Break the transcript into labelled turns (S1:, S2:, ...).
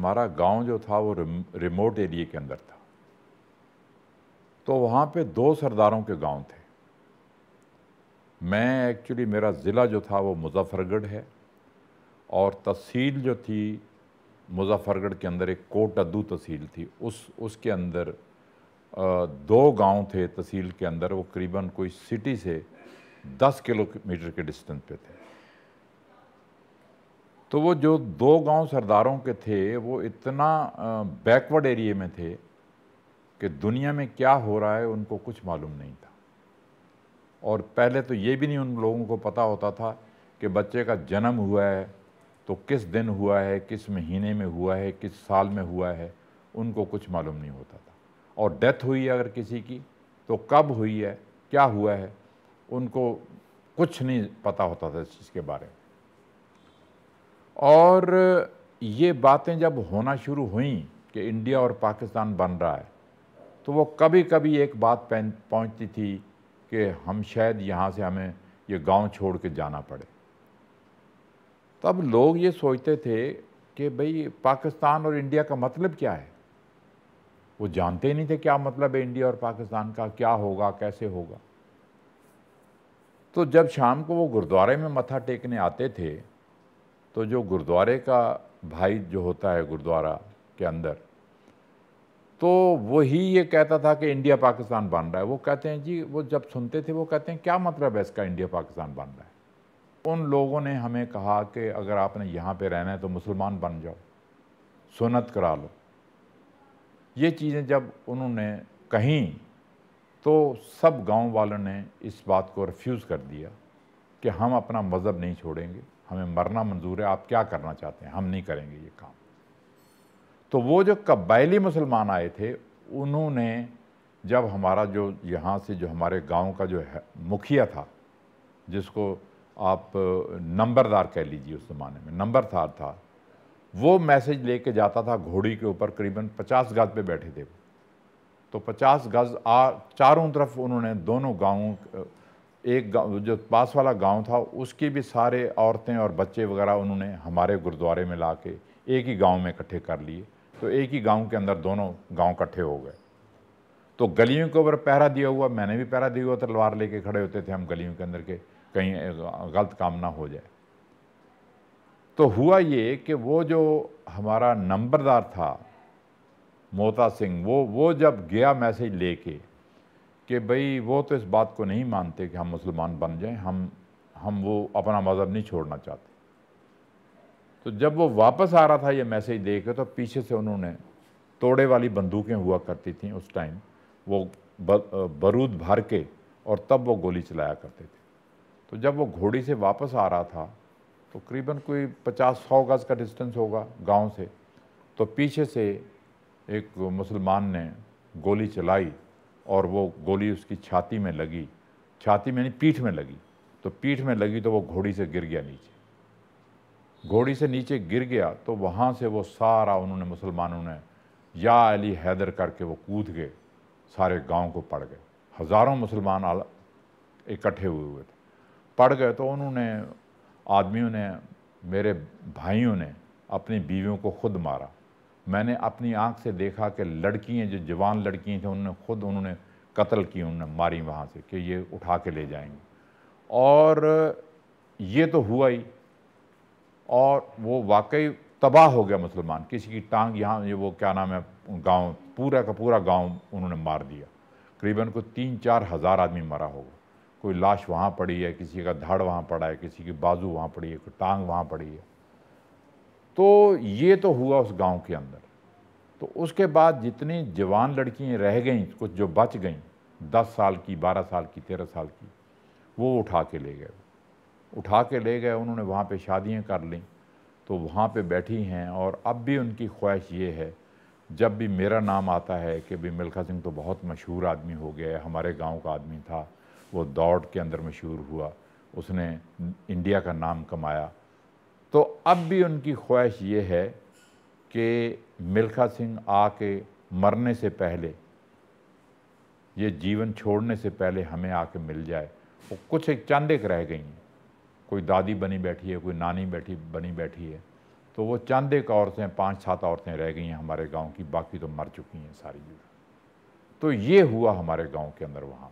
S1: हमारा गांव जो था वो रिमोट एरिए के अंदर था तो वहाँ पे दो सरदारों के गांव थे मैं एक्चुअली मेरा ज़िला जो था वो मुजफ्फरगढ़ है और तहसील जो थी मुजफ्फरगढ़ के अंदर एक कोट अद्दू तहसील थी उस उसके अंदर दो गांव थे तहसील के अंदर वो करीबन कोई सिटी से दस किलोमीटर के डिस्टेंस पे थे तो वो जो दो गांव सरदारों के थे वो इतना बैकवर्ड एरिए में थे कि दुनिया में क्या हो रहा है उनको कुछ मालूम नहीं था और पहले तो ये भी नहीं उन लोगों को पता होता था कि बच्चे का जन्म हुआ है तो किस दिन हुआ है किस महीने में हुआ है किस साल में हुआ है उनको कुछ मालूम नहीं होता था और डेथ हुई है अगर किसी की तो कब हुई है क्या हुआ है उनको कुछ नहीं पता होता था इस चीज़ के बारे में और ये बातें जब होना शुरू हुई कि इंडिया और पाकिस्तान बन रहा है तो वो कभी कभी एक बात पहुंचती थी कि हम शायद यहाँ से हमें ये गांव छोड़ के जाना पड़े तब लोग ये सोचते थे कि भाई पाकिस्तान और इंडिया का मतलब क्या है वो जानते ही नहीं थे क्या मतलब है इंडिया और पाकिस्तान का क्या होगा कैसे होगा तो जब शाम को वो गुरुद्वारे में मथा टेकने आते थे तो जो गुरुद्वारे का भाई जो होता है गुरुद्वारा के अंदर तो वही ये कहता था कि इंडिया पाकिस्तान बन रहा है वो कहते हैं जी वो जब सुनते थे वो कहते हैं क्या मतलब है इसका इंडिया पाकिस्तान बन रहा है उन लोगों ने हमें कहा कि अगर आपने यहाँ पे रहना है तो मुसलमान बन जाओ सुनत करा लो ये चीज़ें जब उन्होंने कहीं तो सब गांव वालों ने इस बात को रिफ्यूज़ कर दिया कि हम अपना मज़हब नहीं छोड़ेंगे हमें मरना मंजूर है आप क्या करना चाहते हैं हम नहीं करेंगे ये काम तो वो जो कबायली मुसलमान आए थे उन्होंने जब हमारा जो यहाँ से जो हमारे गांव का जो है मुखिया था जिसको आप नंबरदार कह लीजिए उस ज़माने में नंबरदार था वो मैसेज लेके जाता था घोड़ी के ऊपर करीबन पचास गज पे बैठे थे तो पचास गज आ चारों तरफ उन्होंने दोनों गांवों एक जो पास वाला गांव था उसके भी सारे औरतें और बच्चे वगैरह उन्होंने हमारे गुरुद्वारे में ला के एक ही गांव में इकट्ठे कर लिए तो एक ही गांव के अंदर दोनों गांव इकट्ठे हो गए तो गलियों के ऊपर पहरा दिया हुआ मैंने भी पहरा दिया हुआ तलवार लेके खड़े होते थे हम गलियों के अंदर के कहीं गलत काम ना हो जाए तो हुआ ये कि वो जो हमारा नंबरदार था मोता सिंह वो वो जब गया मैसेज लेके कि भई वो तो इस बात को नहीं मानते कि हम मुसलमान बन जाएं हम हम वो अपना मज़हब नहीं छोड़ना चाहते तो जब वो वापस आ रहा था ये मैसेज दे के तो पीछे से उन्होंने तोड़े वाली बंदूकें हुआ करती थी उस टाइम वो बारूद भर के और तब वो गोली चलाया करते थे तो जब वो घोड़ी से वापस आ रहा था तो करीबन कोई पचास सौ गज़ का डिस्टेंस होगा गांव से तो पीछे से एक मुसलमान ने गोली चलाई और वो गोली उसकी छाती में लगी छाती में नहीं पीठ में लगी तो पीठ में लगी तो वो घोड़ी से गिर गया नीचे घोड़ी से नीचे गिर गया तो वहाँ से वो सारा उन्होंने मुसलमानों ने या अली हैदर करके वो कूद गए सारे गांव को पड़ गए हज़ारों मुसलमान इकट्ठे हुए हुए थे पड़ गए तो उन्होंने आदमियों ने मेरे भाइयों ने अपनी बीवियों को खुद मारा मैंने अपनी आंख से देखा कि लड़कियाँ जो जवान लड़कियाँ थी उन्होंने खुद उन्होंने कत्ल की उन्होंने मारी वहाँ से कि ये उठा के ले जाएंगे और ये तो हुआ ही और वो वाकई तबाह हो गया मुसलमान किसी की टांग यहाँ ये वो क्या नाम है गांव पूरा का पूरा गांव उन्होंने मार दिया करीबन को तीन चार हज़ार आदमी मरा होगा कोई लाश वहाँ पड़ी है किसी का धड़ वहाँ पड़ा है किसी की बाजू वहाँ पड़ी है कोई टांग वहाँ पड़ी है तो ये तो हुआ उस गांव के अंदर तो उसके बाद जितनी जवान लड़कियाँ रह गईं कुछ जो बच गईं दस साल की बारह साल की तेरह साल की वो उठा के ले गए उठा के ले गए उन्होंने वहाँ पे शादियाँ कर लीं तो वहाँ पे बैठी हैं और अब भी उनकी ख्वाहिश ये है जब भी मेरा नाम आता है कि भाई मिल्खा सिंह तो बहुत मशहूर आदमी हो गया है हमारे गाँव का आदमी था वो दौड़ के अंदर मशहूर हुआ उसने इंडिया का नाम कमाया तो अब भी उनकी ख्वाहिश ये है कि मिल्खा सिंह आके मरने से पहले ये जीवन छोड़ने से पहले हमें आके मिल जाए वो कुछ एक चंद एक रह गई हैं कोई दादी बनी बैठी है कोई नानी बैठी बनी बैठी है तो वो चंद एक औरतें पाँच सात औरतें रह गई हैं हमारे गांव की बाकी तो मर चुकी हैं सारी तो ये हुआ हमारे गांव के अंदर वहाँ